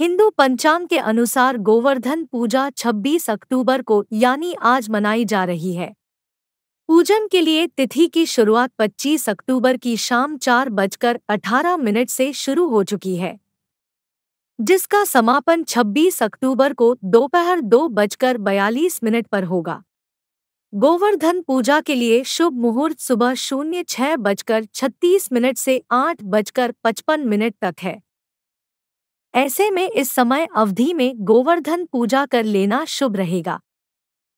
हिंदू पंचांग के अनुसार गोवर्धन पूजा 26 अक्टूबर को यानी आज मनाई जा रही है पूजन के लिए तिथि की शुरुआत 25 अक्टूबर की शाम चार बजकर अठारह मिनट से शुरू हो चुकी है जिसका समापन 26 अक्टूबर को दोपहर दो बजकर बयालीस मिनट पर होगा गोवर्धन पूजा के लिए शुभ मुहूर्त सुबह शून्य छह बजकर छत्तीस मिनट से आठ बजकर पचपन मिनट तक है ऐसे में इस समय अवधि में गोवर्धन पूजा कर लेना शुभ रहेगा